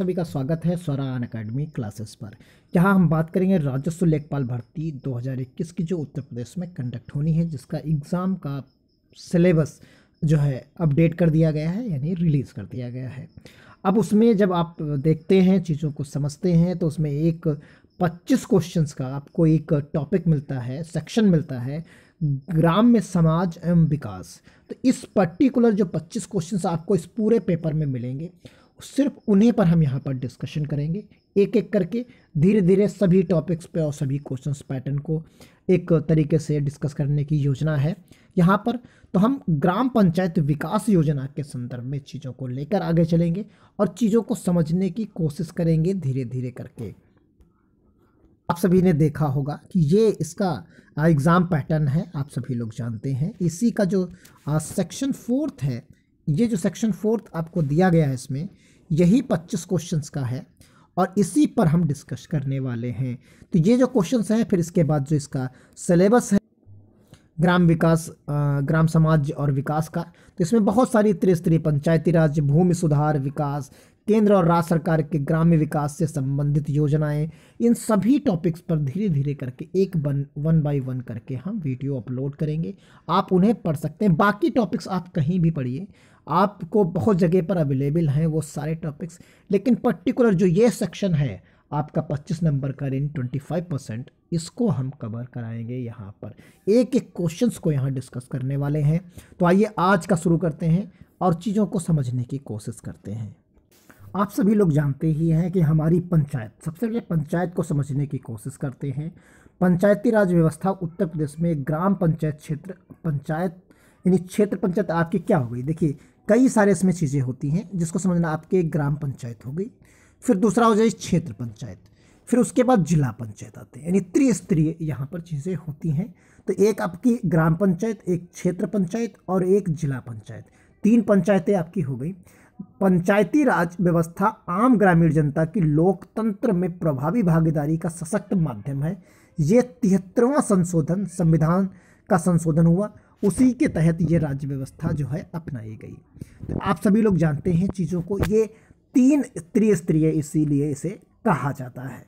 सभी का स्वागत है स्वरा अन अकेडमी क्लासेस पर जहां हम बात करेंगे राजस्व लेखपाल भर्ती 2021 की जो उत्तर प्रदेश में कंडक्ट होनी है जिसका एग्ज़ाम का सिलेबस जो है अपडेट कर दिया गया है यानी रिलीज़ कर दिया गया है अब उसमें जब आप देखते हैं चीज़ों को समझते हैं तो उसमें एक 25 क्वेश्चंस का आपको एक टॉपिक मिलता है सेक्शन मिलता है ग्राम में समाज एवं विकास तो इस पर्टिकुलर जो 25 क्वेश्चंस आपको इस पूरे पेपर में मिलेंगे सिर्फ उन्हीं पर हम यहाँ पर डिस्कशन करेंगे एक एक करके धीरे धीरे सभी टॉपिक्स पे और सभी क्वेश्चंस पैटर्न को एक तरीके से डिस्कस करने की योजना है यहाँ पर तो हम ग्राम पंचायत विकास योजना के संदर्भ में चीज़ों को लेकर आगे चलेंगे और चीज़ों को समझने की कोशिश करेंगे धीरे धीरे करके आप सभी ने देखा होगा कि ये इसका एग्ज़ाम पैटर्न है आप सभी लोग जानते हैं इसी का जो सेक्शन फोर्थ है ये जो सेक्शन फोर्थ आपको दिया गया है इसमें यही पच्चीस क्वेश्चन का है और इसी पर हम डिस्कस करने वाले हैं तो ये जो क्वेश्चन हैं फिर इसके बाद जो इसका सिलेबस है ग्राम विकास ग्राम समाज और विकास का तो इसमें बहुत सारी त्रिस्तरीय पंचायती राज भूमि सुधार विकास केंद्र और राज्य सरकार के ग्राम्य विकास से संबंधित योजनाएं इन सभी टॉपिक्स पर धीरे धीरे करके एक बन वन बाई वन करके हम वीडियो अपलोड करेंगे आप उन्हें पढ़ सकते हैं बाकी टॉपिक्स आप कहीं भी पढ़िए आपको बहुत जगह पर अवेलेबल हैं वो सारे टॉपिक्स लेकिन पर्टिकुलर जो ये सेक्शन है आपका 25 नंबर का रेंज 25 परसेंट इसको हम कवर कराएंगे यहाँ पर एक एक क्वेश्चंस को यहाँ डिस्कस करने वाले हैं तो आइए आज का शुरू करते हैं और चीज़ों को समझने की कोशिश करते हैं आप सभी लोग जानते ही हैं कि हमारी पंचायत सबसे पहले पंचायत को समझने की कोशिश करते हैं पंचायती राज व्यवस्था उत्तर प्रदेश में ग्राम पंचायत क्षेत्र पंचायत यानी क्षेत्र पंचायत आपकी क्या हो गई देखिए कई सारे इसमें चीज़ें होती हैं जिसको समझना आपके ग्राम पंचायत हो गई फिर दूसरा हो जाए क्षेत्र पंचायत फिर उसके बाद जिला पंचायत आते हैं यानी त्रिस्तरीय यहाँ पर चीज़ें होती हैं तो एक आपकी ग्राम पंचायत एक क्षेत्र पंचायत और एक जिला पंचायत तीन पंचायतें आपकी हो गई पंचायती राज व्यवस्था आम ग्रामीण जनता की लोकतंत्र में प्रभावी भागीदारी का सशक्त माध्यम है ये तिहत्तरवां संशोधन संविधान का संशोधन हुआ उसी के तहत ये राज्य व्यवस्था जो है अपनाई गई तो आप सभी लोग जानते हैं चीज़ों को ये तीन त्रिस्तरीय इसीलिए इसे कहा जाता है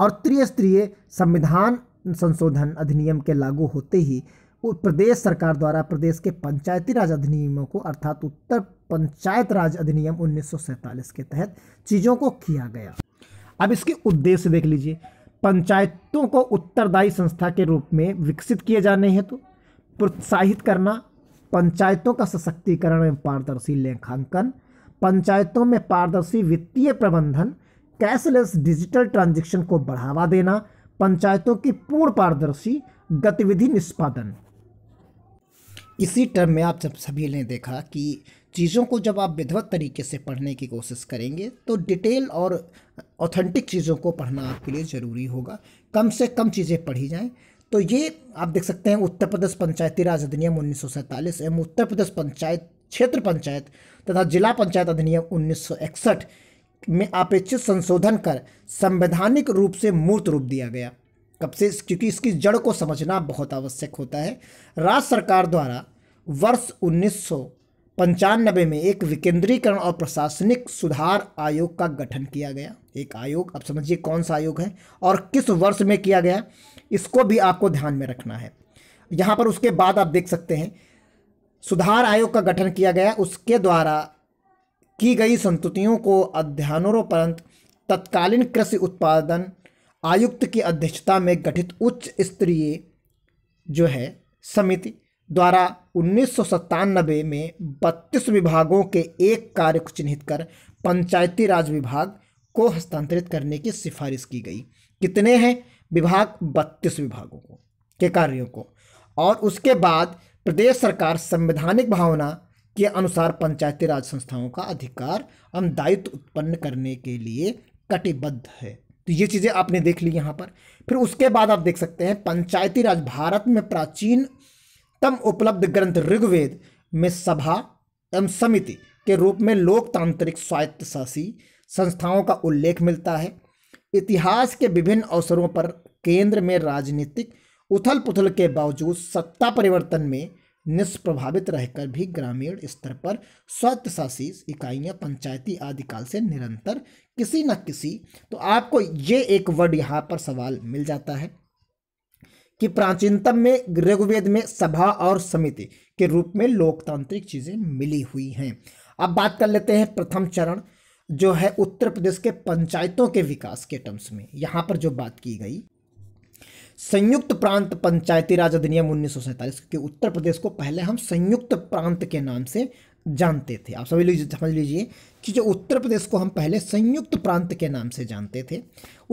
और त्रिस्तरीय संविधान संशोधन अधिनियम के लागू होते ही प्रदेश सरकार द्वारा प्रदेश के पंचायती राज अधिनियमों को अर्थात उत्तर पंचायत राज अधिनियम उन्नीस के तहत चीज़ों को किया गया अब इसके उद्देश्य देख लीजिए पंचायतों को उत्तरदायी संस्था के रूप में विकसित किए जाने हेतु तो, प्रोत्साहित करना पंचायतों का सशक्तिकरण एवं पारदर्शी लेखांकन पंचायतों में पारदर्शी वित्तीय प्रबंधन कैशलेस डिजिटल ट्रांजैक्शन को बढ़ावा देना पंचायतों की पूर्ण पारदर्शी गतिविधि निष्पादन इसी टर्म में आप सब सभी ने देखा कि चीज़ों को जब आप विधवत तरीके से पढ़ने की कोशिश करेंगे तो डिटेल और ऑथेंटिक चीज़ों को पढ़ना आपके लिए ज़रूरी होगा कम से कम चीज़ें पढ़ी जाएँ तो ये आप देख सकते हैं उत्तर प्रदेश पंचायती राज अधिनियम उन्नीस एवं उत्तर प्रदेश पंचायत क्षेत्र पंचायत तथा जिला पंचायत अधिनियम उन्नीस में अपेक्षित संशोधन कर संवैधानिक रूप से मूर्त रूप दिया गया कब से क्योंकि इसकी जड़ को समझना बहुत आवश्यक होता है राज्य सरकार द्वारा वर्ष उन्नीस पंचानबे में एक विकेंद्रीकरण और प्रशासनिक सुधार आयोग का गठन किया गया एक आयोग अब समझिए कौन सा आयोग है और किस वर्ष में किया गया इसको भी आपको ध्यान में रखना है यहाँ पर उसके बाद आप देख सकते हैं सुधार आयोग का गठन किया गया उसके द्वारा की गई संतुतियों को अध्ययनोपरांत तत्कालीन कृषि उत्पादन आयुक्त की अध्यक्षता में गठित उच्च स्तरीय जो है समिति द्वारा उन्नीस में बत्तीस विभागों के एक कार्य को चिन्हित कर पंचायती राज विभाग को हस्तांतरित करने की सिफारिश की गई कितने हैं विभाग बत्तीस विभागों को के कार्यों को और उसके बाद प्रदेश सरकार संवैधानिक भावना के अनुसार पंचायती राज संस्थाओं का अधिकार एवं दायित्व उत्पन्न करने के लिए कटिबद्ध है तो ये चीज़ें आपने देख ली यहाँ पर फिर उसके बाद आप देख सकते हैं पंचायती राज भारत में प्राचीनतम उपलब्ध ग्रंथ ऋग्वेद में सभा एवं समिति के रूप में लोकतांत्रिक स्वायत्तशासी संस्थाओं का उल्लेख मिलता है इतिहास के विभिन्न अवसरों पर केंद्र में राजनीतिक उथल पुथल के बावजूद सत्ता परिवर्तन में निष्प्रभावित रहकर भी ग्रामीण स्तर पर स्वायत्तशासी इकाइयां पंचायती आदि काल से निरंतर किसी न किसी तो आपको ये एक वर्ड यहाँ पर सवाल मिल जाता है कि प्राचीनतम में ऋग्वेद में सभा और समिति के रूप में लोकतांत्रिक चीज़ें मिली हुई हैं अब बात कर लेते हैं प्रथम चरण जो है उत्तर प्रदेश के पंचायतों के विकास के टर्म्स में यहाँ पर जो बात की गई संयुक्त प्रांत पंचायती राज अधिनियम उन्नीस सौ सैंतालीस क्योंकि उत्तर प्रदेश को पहले हम संयुक्त प्रांत के नाम से जानते थे आप समझ लीजिए समझ लीजिए कि जो उत्तर प्रदेश को हम पहले संयुक्त प्रांत के नाम से जानते थे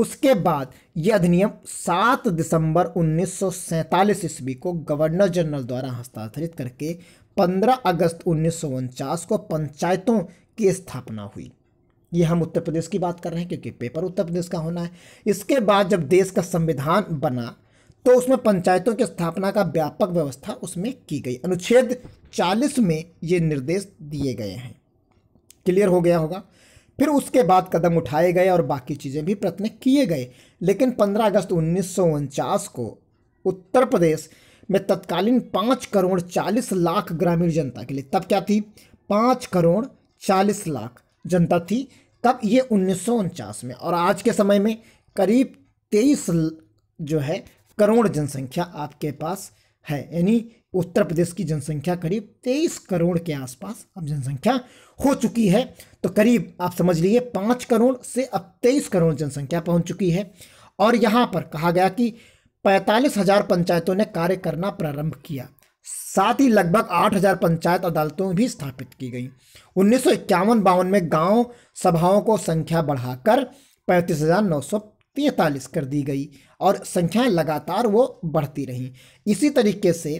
उसके बाद यह अधिनियम 7 दिसंबर उन्नीस ईस्वी को गवर्नर जनरल द्वारा हस्तांतरित करके 15 अगस्त उन्नीस को पंचायतों की स्थापना हुई ये हम उत्तर प्रदेश की बात कर रहे हैं क्योंकि पेपर उत्तर प्रदेश का होना है इसके बाद जब देश का संविधान बना तो उसमें पंचायतों की स्थापना का व्यापक व्यवस्था उसमें की गई अनुच्छेद 40 में ये निर्देश दिए गए हैं क्लियर हो गया होगा फिर उसके बाद कदम उठाए गए और बाकी चीज़ें भी प्रयत्न किए गए लेकिन 15 अगस्त उन्नीस को उत्तर प्रदेश में तत्कालीन पाँच करोड़ चालीस लाख ग्रामीण जनता के लिए तब क्या थी पाँच करोड़ चालीस लाख जनता थी तब ये उन्नीस में और आज के समय में करीब तेईस जो है करोड़ जनसंख्या आपके पास है यानी उत्तर प्रदेश की जनसंख्या करीब तेईस करोड़ के आसपास अब जनसंख्या हो चुकी है तो करीब आप समझ लीजिए पाँच करोड़ से अब तेईस करोड़ जनसंख्या पहुंच चुकी है और यहाँ पर कहा गया कि पैंतालीस हजार पंचायतों ने कार्य करना प्रारंभ किया साथ ही लगभग 8000 पंचायत अदालतों भी स्थापित की गई उन्नीस सौ इक्यावन बावन में गांव सभाओं को संख्या बढ़ाकर पैंतीस हजार नौ सौ कर दी गई और संख्याएं लगातार वो बढ़ती रहीं इसी तरीके से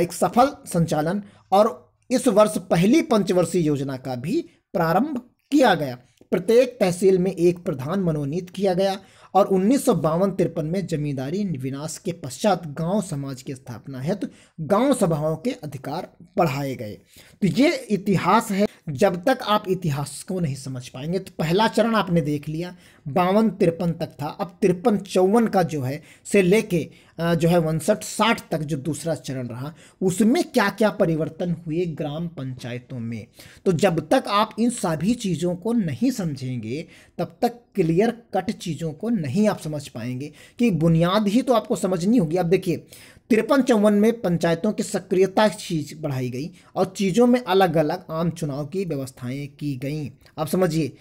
एक सफल संचालन और इस वर्ष पहली पंचवर्षीय योजना का भी प्रारंभ किया गया प्रत्येक तहसील में एक प्रधान मनोनीत किया गया और उन्नीस सौ तिरपन में जमींदारी विनाश के पश्चात गांव समाज की स्थापना हेतु तो गांव सभाओं के अधिकार बढ़ाए गए तो ये इतिहास है जब तक आप इतिहास को नहीं समझ पाएंगे तो पहला चरण आपने देख लिया बावन तिरपन तक था अब तिरपन चौवन का जो है से लेके जो है उनसठ साठ तक जो दूसरा चरण रहा उसमें क्या क्या परिवर्तन हुए ग्राम पंचायतों में तो जब तक आप इन सभी चीज़ों को नहीं समझेंगे तब तक क्लियर कट चीज़ों को नहीं आप समझ पाएंगे कि बुनियाद ही तो आपको समझनी होगी अब देखिए तिरपन चौवन में पंचायतों की सक्रियता चीज बढ़ाई गई और चीज़ों में अलग अलग आम चुनाव की व्यवस्थाएं की गई अब समझिए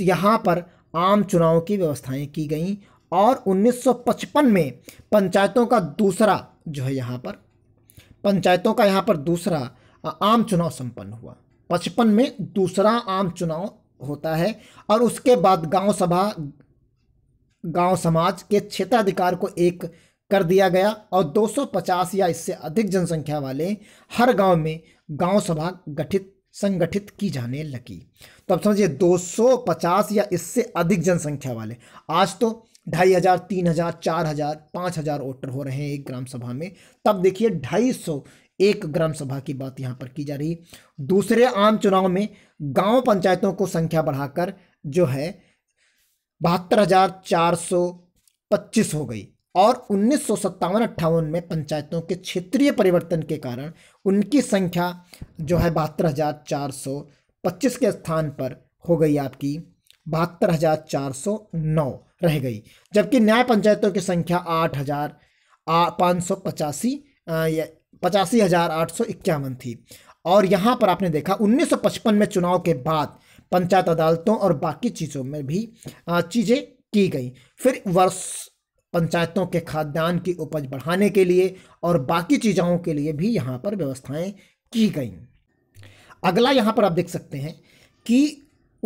यहाँ पर आम चुनाव की व्यवस्थाएं की गई और 1955 में पंचायतों का दूसरा जो है यहाँ पर पंचायतों का यहाँ पर दूसरा आम चुनाव संपन्न हुआ पचपन में दूसरा आम चुनाव होता है और उसके बाद गांव सभा गांव समाज के क्षेत्राधिकार को एक कर दिया गया और 250 या इससे अधिक जनसंख्या वाले हर गांव में गांव सभा गठित संगठित की जाने लगी तो अब समझिए 250 या इससे अधिक जनसंख्या वाले आज तो ढाई हज़ार तीन हज़ार चार हज़ार पाँच हज़ार वोटर हो रहे हैं एक ग्राम सभा में तब देखिए ढाई सौ एक ग्राम सभा की बात यहाँ पर की जा रही है दूसरे आम चुनाव में गांव पंचायतों को संख्या बढ़ाकर जो है बहत्तर हज़ार चार सौ पच्चीस हो गई और उन्नीस सौ सत्तावन अट्ठावन में पंचायतों के क्षेत्रीय परिवर्तन के कारण उनकी संख्या जो है बहत्तर हज़ार चार सौ पच्चीस के स्थान पर हो गई आपकी बहत्तर हजार चार सौ नौ रह गई जबकि न्याय पंचायतों की संख्या आठ हजार पाँच सौ पचासी पचासी हजार आठ सौ इक्यावन थी और यहाँ पर आपने देखा उन्नीस सौ पचपन में चुनाव के बाद पंचायत अदालतों और बाकी चीज़ों में भी चीज़ें की गई फिर वर्ष पंचायतों के खाद्यान्न की उपज बढ़ाने के लिए और बाकी चीज़ों के लिए भी यहाँ पर व्यवस्थाएं की गई अगला यहाँ पर आप देख सकते हैं कि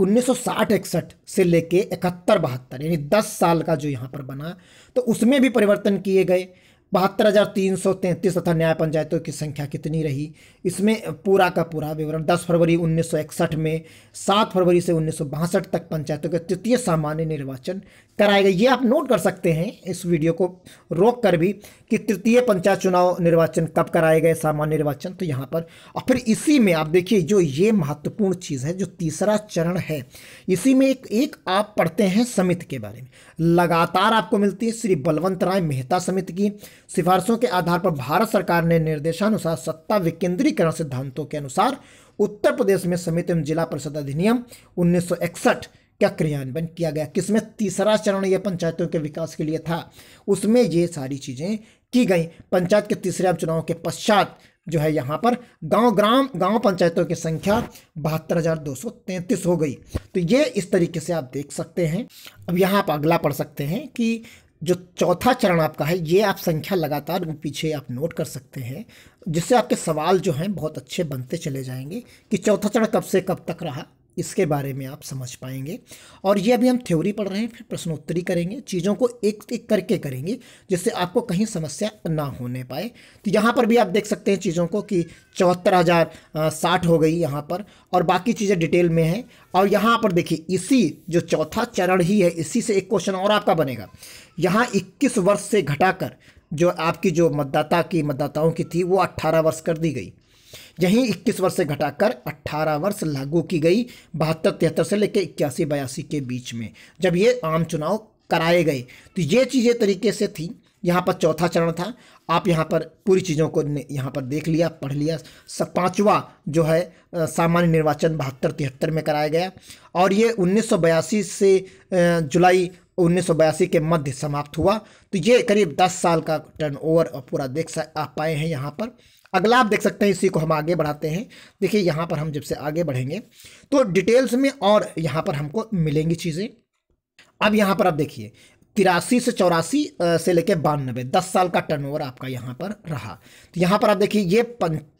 उन्नीस सौ साठ इकसठ से लेके इकहत्तर बहत्तर यानी दस साल का जो यहाँ पर बना तो उसमें भी परिवर्तन किए गए बहत्तर हज़ार तीन सौ तैंतीस तथा न्याय पंचायतों की संख्या कितनी रही इसमें पूरा का पूरा विवरण 10 फरवरी 1961 में 7 फरवरी से उन्नीस तक पंचायतों के तृतीय सामान्य निर्वाचन कराए गए ये आप नोट कर सकते हैं इस वीडियो को रोक कर भी कि तृतीय पंचायत चुनाव निर्वाचन कब कराए गए सामान्य निर्वाचन तो यहाँ पर और फिर इसी में आप देखिए जो ये महत्वपूर्ण चीज़ है जो तीसरा चरण है इसी में एक एक आप पढ़ते हैं समिति के बारे में लगातार आपको मिलती है श्री बलवंत राय मेहता समिति की सिफारिशों के आधार पर भारत सरकार ने निर्देशानुसार सत्ता विकेंद्रीकरण सिद्धांतों के अनुसार उत्तर प्रदेश में समित एवं जिला परिषद अधिनियम उन्नीस का क्रियान्वयन किया गया किसमें तीसरा चरण यह पंचायतों के विकास के लिए था उसमें ये सारी चीज़ें की गई पंचायत के तीसरे आम चुनाव के पश्चात जो है यहाँ पर गांव ग्राम गांव पंचायतों की संख्या बहत्तर हज़ार दो सौ तैंतीस हो गई तो ये इस तरीके से आप देख सकते हैं अब यहाँ आप अगला पढ़ सकते हैं कि जो चौथा चरण आपका है ये आप संख्या लगातार पीछे आप नोट कर सकते हैं जिससे आपके सवाल जो हैं बहुत अच्छे बनते चले जाएंगे कि चौथा चरण कब से कब तक रहा इसके बारे में आप समझ पाएंगे और ये अभी हम थ्योरी पढ़ रहे हैं फिर प्रश्नोत्तरी करेंगे चीज़ों को एक एक करके करेंगे जिससे आपको कहीं समस्या ना होने पाए तो यहाँ पर भी आप देख सकते हैं चीज़ों को कि चौहत्तर हज़ार साठ हो गई यहाँ पर और बाकी चीज़ें डिटेल में हैं और यहाँ पर देखिए इसी जो चौथा चरण ही है इसी से एक क्वेश्चन और आपका बनेगा यहाँ इक्कीस वर्ष से घटाकर जो आपकी जो मतदाता की मतदाताओं की थी वो अट्ठारह वर्ष कर दी गई यहीं 21 वर्ष से घटाकर 18 वर्ष लागू की गई बहत्तर तिहत्तर से लेकर इक्यासी बयासी के बीच में जब ये आम चुनाव कराए गए तो ये चीज़ें तरीके से थी यहाँ पर चौथा चरण था आप यहाँ पर पूरी चीज़ों को यहाँ पर देख लिया पढ़ लिया पांचवा पाँचवा जो है सामान्य निर्वाचन बहत्तर तिहत्तर में कराया गया और ये उन्नीस से जुलाई उन्नीस के मध्य समाप्त हुआ तो ये करीब 10 साल का टर्नओवर पूरा देख सक आप पाए हैं यहाँ पर अगला आप देख सकते हैं इसी को हम आगे बढ़ाते हैं देखिए यहाँ पर हम जब से आगे बढ़ेंगे तो डिटेल्स में और यहाँ पर हमको मिलेंगी चीज़ें अब यहाँ पर आप देखिए तिरासी से चौरासी से लेकर बानबे दस साल का टर्नओवर आपका यहाँ पर रहा तो यहाँ पर आप देखिए ये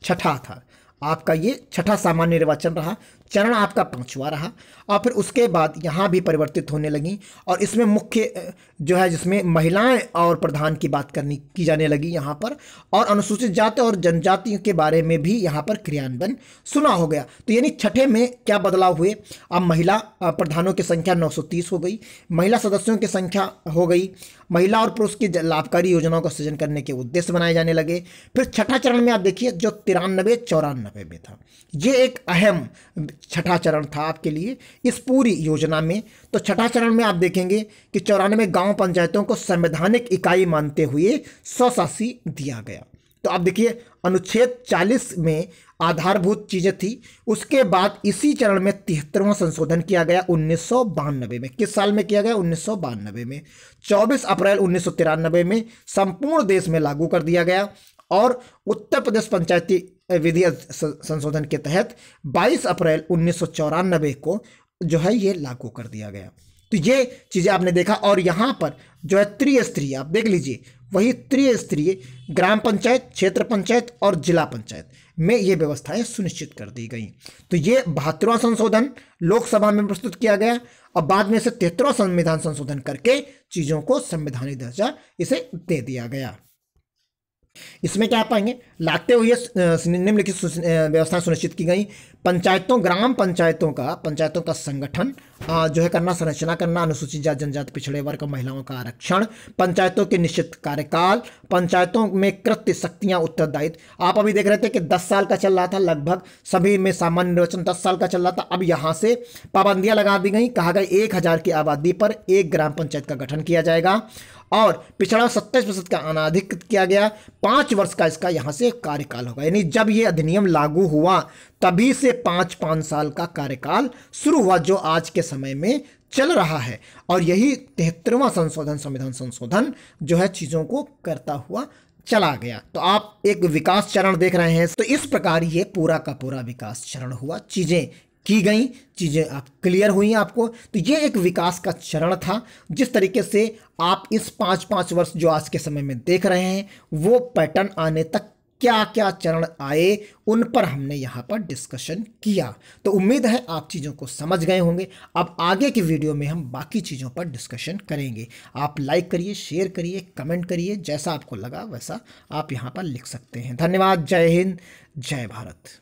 छठा था आपका ये छठा सामान्य निर्वाचन रहा चरण आपका पांचवा रहा और फिर उसके बाद यहाँ भी परिवर्तित होने लगी और इसमें मुख्य जो है जिसमें महिलाएं और प्रधान की बात करनी की जाने लगी यहाँ पर और अनुसूचित जाति और जनजाति के बारे में भी यहाँ पर क्रियान्वयन सुना हो गया तो यानी छठे में क्या बदलाव हुए अब महिला प्रधानों की संख्या नौ हो गई महिला सदस्यों की संख्या हो गई महिला और पुरुष की लाभकारी योजनाओं का सृजन करने के उद्देश्य बनाए जाने लगे फिर छठा चरण में आप देखिए जो तिरानबे चौरानबे रुपये में था ये एक अहम छठा चरण था आपके लिए इस पूरी योजना में तो छठा चरण में आप देखेंगे कि चौरानवे गांव पंचायतों को संवैधानिक इकाई मानते हुए स्वशासी दिया गया तो आप देखिए अनुच्छेद 40 में आधारभूत चीज़ें थी उसके बाद इसी चरण में तिहत्तरवां संशोधन किया गया उन्नीस में किस साल में किया गया उन्नीस में 24 अप्रैल उन्नीस में संपूर्ण देश में लागू कर दिया गया और उत्तर प्रदेश पंचायती विधि संशोधन के तहत 22 अप्रैल उन्नीस को जो है ये लागू कर दिया गया तो ये चीज़ें आपने देखा और यहाँ पर जो है त्रिस्तरीय आप देख लीजिए वही त्रिस्तरीय ग्राम पंचायत क्षेत्र पंचायत और जिला पंचायत में ये व्यवस्थाएं सुनिश्चित कर दी गई तो ये बहत्तरवा संशोधन लोकसभा में प्रस्तुत किया गया और बाद में इसे तिहत्तरवां संविधान संशोधन करके चीज़ों को संवैधानिक दर्जा इसे दे दिया गया इसमें क्या पाएंगे लाते हुए निम्नलिखित व्यवस्थाएं सुनिश्चित की गई पंचायतों ग्राम पंचायतों का पंचायतों का संगठन जो है करना संरचना करना अनुसूचित जाति जनजाति पिछड़े वर्ग महिलाओं का आरक्षण पंचायतों के निश्चित कार्यकाल पंचायतों में कृत्य शक्तियां उत्तरदायित्व आप अभी देख रहे थे कि 10 साल का चल रहा था लगभग सभी में सामान्य निर्वाचन 10 साल का चल रहा था अब यहाँ से पाबंदियां लगा दी गई कहा गया एक हज़ार की आबादी पर एक ग्राम पंचायत का गठन किया जाएगा और पिछड़ा सत्ताईस प्रतिशत का अनाधिकृत किया गया पाँच वर्ष का इसका यहाँ से कार्यकाल होगा यानी जब ये अधिनियम लागू हुआ तभी से पाँच पाँच साल का कार्यकाल शुरू हुआ जो आज के समय में चल रहा है और यही तिहत्तरवां संशोधन संविधान संशोधन जो है चीज़ों को करता हुआ चला गया तो आप एक विकास चरण देख रहे हैं तो इस प्रकार ये पूरा का पूरा विकास चरण हुआ चीज़ें की गई चीज़ें आप क्लियर हुई आपको तो ये एक विकास का चरण था जिस तरीके से आप इस पाँच पाँच वर्ष जो आज के समय में देख रहे हैं वो पैटर्न आने तक क्या क्या चरण आए उन पर हमने यहाँ पर डिस्कशन किया तो उम्मीद है आप चीज़ों को समझ गए होंगे अब आगे की वीडियो में हम बाकी चीज़ों पर डिस्कशन करेंगे आप लाइक करिए शेयर करिए कमेंट करिए जैसा आपको लगा वैसा आप यहाँ पर लिख सकते हैं धन्यवाद जय हिंद जय भारत